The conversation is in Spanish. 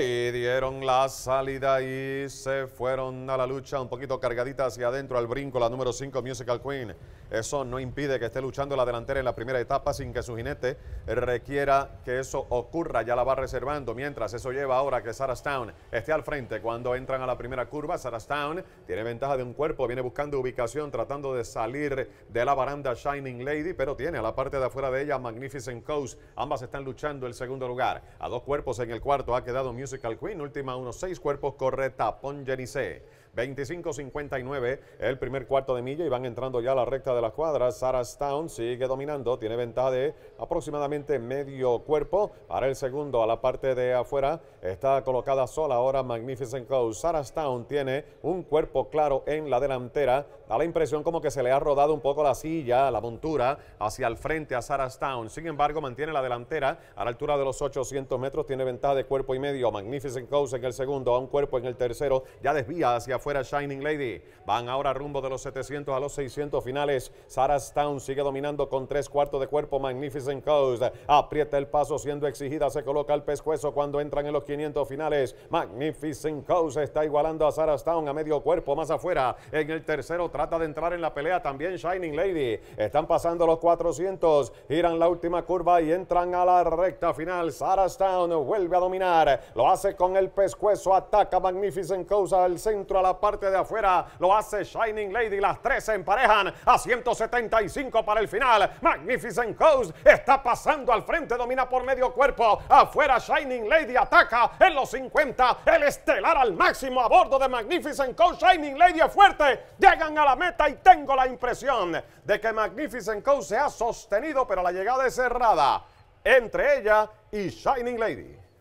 Y dieron la salida y se fueron a la lucha un poquito cargadita hacia adentro al brinco la número 5 Musical Queen. Eso no impide que esté luchando la delantera en la primera etapa sin que su jinete requiera que eso ocurra. Ya la va reservando. Mientras eso lleva ahora que Stone esté al frente cuando entran a la primera curva. Stone tiene ventaja de un cuerpo, viene buscando ubicación, tratando de salir de la baranda Shining Lady, pero tiene a la parte de afuera de ella Magnificent Coast. Ambas están luchando el segundo lugar. A dos cuerpos en el cuarto ha quedado Musical Queen, última unos seis cuerpos corre tapón C. 25-59 el primer cuarto de milla y van entrando ya a la recta de las cuadras. Sarastown sigue dominando, tiene ventaja de aproximadamente medio cuerpo. Para el segundo, a la parte de afuera, está colocada sola ahora Magnificent Coast. Stown tiene un cuerpo claro en la delantera. Da la impresión como que se le ha rodado un poco la silla, la montura, hacia el frente a Stown. Sin embargo, mantiene la delantera a la altura de los 800 metros. Tiene ventaja de cuerpo y medio. Magnificent Coast en el segundo, a un cuerpo en el tercero. Ya desvía hacia fuera Shining Lady. Van ahora rumbo de los 700 a los 600 finales. stone sigue dominando con tres cuartos de cuerpo. Magnificent Coast aprieta el paso siendo exigida. Se coloca el pescuezo cuando entran en los 500 finales. Magnificent Coast está igualando a stone a medio cuerpo más afuera. En el tercero trata de entrar en la pelea también Shining Lady. Están pasando los 400. Giran la última curva y entran a la recta final. stone vuelve a dominar. Lo hace con el pescuezo. Ataca Magnificent Coast al centro a la parte de afuera. Lo hace Shining Lady. Las tres se emparejan a 175 para el final. Magnificent Coast está pasando al frente. Domina por medio cuerpo. Afuera Shining Lady ataca en los 50. El estelar al máximo a bordo de Magnificent Coast. Shining Lady es fuerte. Llegan a la meta y tengo la impresión de que Magnificent Coast se ha sostenido, pero la llegada es cerrada entre ella y Shining Lady.